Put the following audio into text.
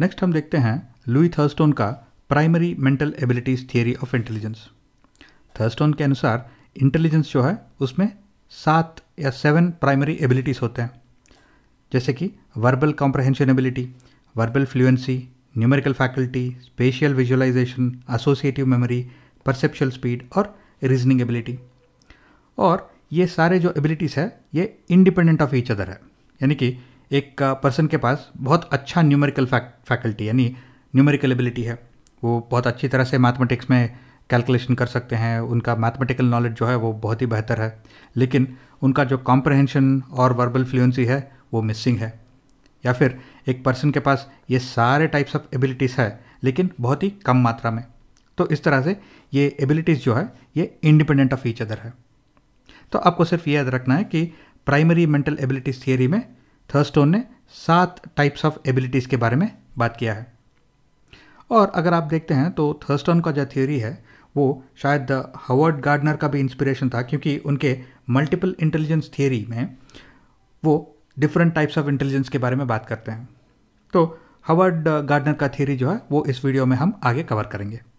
next हम देखते हैं लुई थर्स्टोन का primary mental abilities theory of intelligence Thurstone के अनुसार इंटेलिजेंस जो है उसमें सात या सेवन प्राइमरी एबिलिटीज़ होते हैं जैसे कि verbal comprehension ability verbal fluency numerical faculty spatial visualisation associative memory perceptual speed और रीजनिंग एबिलिटी और ये सारे जो एबिलिटीज़ है ये इंडिपेंडेंट ऑफ ईच अदर है यानी कि एक पर्सन के पास बहुत अच्छा न्यूमेरिकल फैकल्टी यानी न्यूमेरिकल एबिलिटी है वो बहुत अच्छी तरह से मैथमेटिक्स में कैलकुलेशन कर सकते हैं उनका मैथमेटिकल नॉलेज जो है वो बहुत ही बेहतर है लेकिन उनका जो कॉम्प्रहेंशन और वर्बल फ्लुएंसी है वो मिसिंग है या फिर एक पर्सन के पास ये सारे टाइप्स ऑफ एबिलिटीज़ है लेकिन बहुत ही कम मात्रा में तो इस तरह से ये एबिलिटीज़ जो है ये इंडिपेंडेंट ऑफ ईच अदर है तो आपको सिर्फ ये याद रखना है कि प्राइमरी मेंटल एबिलिटीज़ थियरी में थर्स्टोन ने सात टाइप्स ऑफ एबिलिटीज़ के बारे में बात किया है और अगर आप देखते हैं तो थर्स्टोन का जो थ्योरी है वो शायद हवर्ड गार्डनर का भी इंस्पिरेशन था क्योंकि उनके मल्टीपल इंटेलिजेंस थियोरी में वो डिफरेंट टाइप्स ऑफ इंटेलिजेंस के बारे में बात करते हैं तो हवर्ड गार्डनर का थियोरी जो है वो इस वीडियो में हम आगे कवर करेंगे